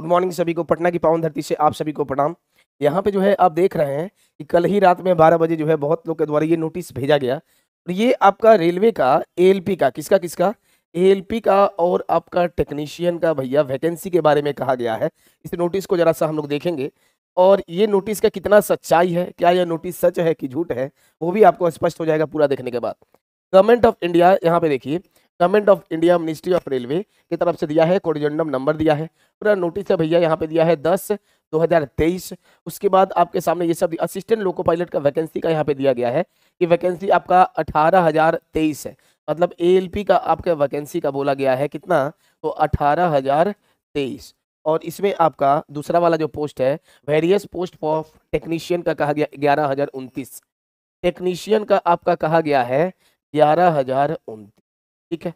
good morning सभी को पटना की पावन धरती से आप सभी को प्रणाम यहाँ पे जो है आप देख रहे हैं कि कल ही रात में बारह बजे जो है बहुत लोग के द्वारा ये नोटिस भेजा गया और ये आपका रेलवे का एएलपी का किसका किसका एएलपी का और आपका टेक्नीशियन का भैया वैकेंसी के बारे में कहा गया है इस नोटिस को जरा सा हम लोग देखेंगे और ये नोटिस का कितना सच्चाई है क्या यह नोटिस सच है कि झूठ है वो भी आपको स्पष्ट हो जाएगा पूरा देखने के बाद गवर्नमेंट ऑफ इंडिया यहाँ पे देखिए government of India ministry of railway की तरफ से दिया है कोरिजेंडम नंबर दिया है पूरा नोटिस है भैया यहाँ पे दिया है दस 2023 उसके बाद आपके सामने ये सब असिस्टेंट लोको पायलट का वैकेंसी का यहाँ पे दिया गया है कि वैकेंसी आपका अठारह हजार तेईस है मतलब ए का आपका वैकेंसी का बोला गया है कितना तो अठारह हजार तेईस और इसमें आपका दूसरा वाला जो पोस्ट है वेरियस पोस्ट फॉर टेक्नीशियन का कहा गया ग्यारह हजार टेक्नीशियन का आपका कहा गया है ग्यारह हजार ठीक है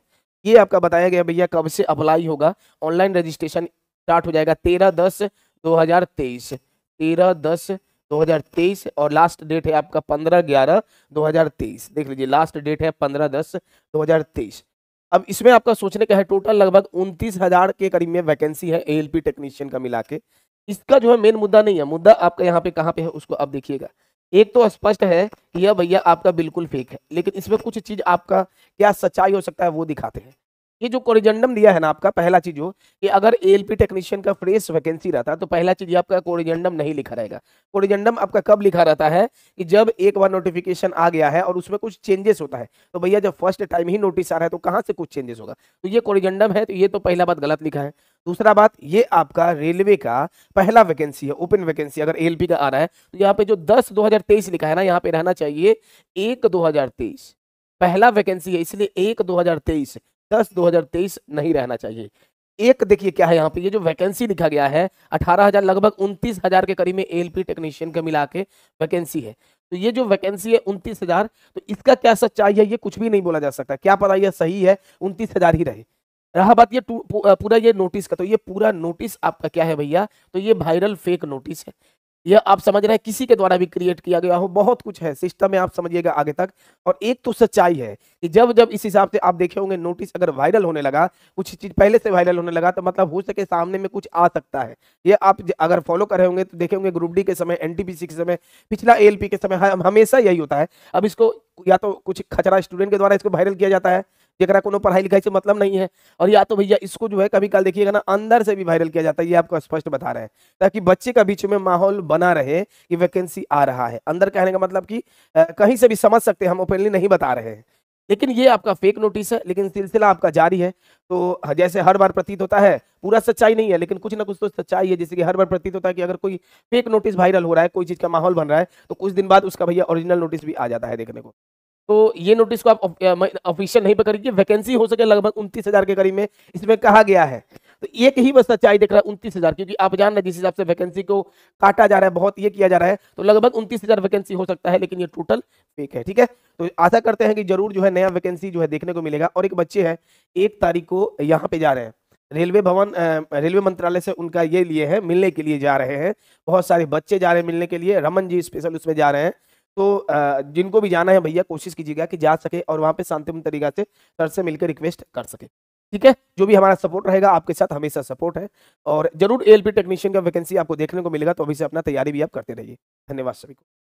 ये आपका बताया गया भैया कब से अप्लाई होगा ऑनलाइन रजिस्ट्रेशन स्टार्ट हो जाएगा तेरह दस दो हजार तेईस तेरह दस तेईस और लास्ट डेट है आपका पंद्रह ग्यारह तेईस देख लीजिए लास्ट डेट है पंद्रह दस दो हजार तेईस अब इसमें आपका सोचने का है टोटल लगभग उनतीस हजार के करीब में वैकेंसी है एएलपी टेक्नीशियन का मिला के इसका जो है मेन मुद्दा नहीं है मुद्दा आपका यहाँ पे कहाँ पे है उसको आप देखिएगा एक तो स्पष्ट है कि यह भैया आपका बिल्कुल फेक है लेकिन इसमें कुछ चीज आपका क्या सच्चाई हो सकता है वो दिखाते हैं ये जो कोरिजेंडम दिया है ना आपका पहला चीज हो कि अगर पी टेक्नीशियन का फ्रेश वैकेंसी रहता तो पहला चीज आपका कोरिजेंडम नहीं लिखा रहेगा कोरिजेंडम आपका कब लिखा रहता है कि जब एक बार नोटिफिकेशन आ गया है और उसमें कुछ चेंजेस होता है तो भैया जब फर्स्ट टाइम ही नोटिस आ रहा है तो कहाँ से कुछ चेंजेस होगा तो ये कोरिजेंडम है तो ये तो पहला बात गलत लिखा है दूसरा बात ये आपका रेलवे का पहला वैकेंसी है ओपन वैकेंसी अगर ए का आ रहा है तो यहाँ पे जो 10 2023 लिखा है ना यहाँ पे रहना चाहिए एक 2023 पहला वैकेंसी है इसलिए एक 2023 10 2023 नहीं रहना चाहिए एक देखिए क्या है यहाँ पे ये जो वैकेंसी लिखा गया है अठारह हजार लगभग उनतीस हजार के करीब में पी टेक्नीशियन का मिला के वैकेंसी है तो ये जो वैकेंसी है उनतीस हजार तो इसका क्या सच्चाई है ये कुछ भी नहीं बोला जा सकता क्या पता यह सही है उनतीस हजार ही रहे रहा बात ये पूरा ये नोटिस का तो ये पूरा नोटिस आपका क्या है भैया तो ये वायरल फेक नोटिस है यह आप समझ रहे हैं किसी के द्वारा भी क्रिएट किया गया हो बहुत कुछ है सिस्टम में आप समझिएगा आगे तक और एक तो सच्चाई है कि जब जब इस हिसाब से आप देखे होंगे नोटिस अगर वायरल होने लगा कुछ चीज़ पहले से वायरल होने लगा तो मतलब हो सके सामने में कुछ आ सकता है ये आप अगर फॉलो कर रहे होंगे तो देखे होंगे ग्रुप डी के समय एन के समय पिछला ए के समय हमेशा यही होता है अब इसको या तो कुछ खचरा स्टूडेंट के द्वारा इसको वायरल किया जाता है जरा को पढ़ाई लिखाई से मतलब नहीं है और या तो भैया इसको जो है कभी कल देखिएगा ना अंदर से भी वायरल किया जाता है ये आपको स्पष्ट बता रहे हैं ताकि बच्चे का बीच में माहौल बना रहे कि वैकेंसी आ रहा है अंदर कहने का मतलब कि कहीं से भी समझ सकते हैं हम ओपनली नहीं बता रहे हैं लेकिन ये आपका फेक नोटिस है लेकिन सिलसिला आपका जारी है तो जैसे हर बार प्रतीत होता है पूरा सच्चाई नहीं है लेकिन कुछ ना कुछ तो सच्चाई है जैसे कि हर बार प्रतीत होता है कि अगर कोई फेक नोटिस वायरल हो रहा है कोई चीज़ का माहौल बन रहा है तो कुछ दिन बाद उसका भैया ओरिजिनल नोटिस भी आ जाता है देखने को तो ये नोटिस को आप ऑफिशियल नहीं पकड़िए वैकेंसी हो सके लगभग उनतीस हजार के करीब में इसमें कहा गया है तो एक ही बस सच्चाई देख रहा है उनतीस हजार क्योंकि आप जान रहे जिस हिसाब से वैकेंसी को काटा जा रहा है बहुत ये किया जा रहा है तो लगभग उनतीस हजार वैकेंसी हो सकता है लेकिन ये टोटल फेक है ठीक है तो आशा करते हैं कि जरूर जो है नया वैकेंसी जो है देखने को मिलेगा और एक बच्चे है एक तारीख को यहाँ पे जा रहे हैं रेलवे भवन रेलवे मंत्रालय से उनका ये लिए है मिलने के लिए जा रहे हैं बहुत सारे बच्चे जा रहे हैं मिलने के लिए रमन जी स्पेशल उसमें जा रहे हैं तो जिनको भी जाना है भैया कोशिश कीजिएगा कि जा सके और वहाँ पे शांतिपूर्ण तरीका से सर से मिलकर रिक्वेस्ट कर सके ठीक है जो भी हमारा सपोर्ट रहेगा आपके साथ हमेशा सपोर्ट है और जरूर एलपी टेक्नीशियन का वैकेंसी आपको देखने को मिलेगा तो अभी से अपना तैयारी भी आप करते रहिए धन्यवाद सभी को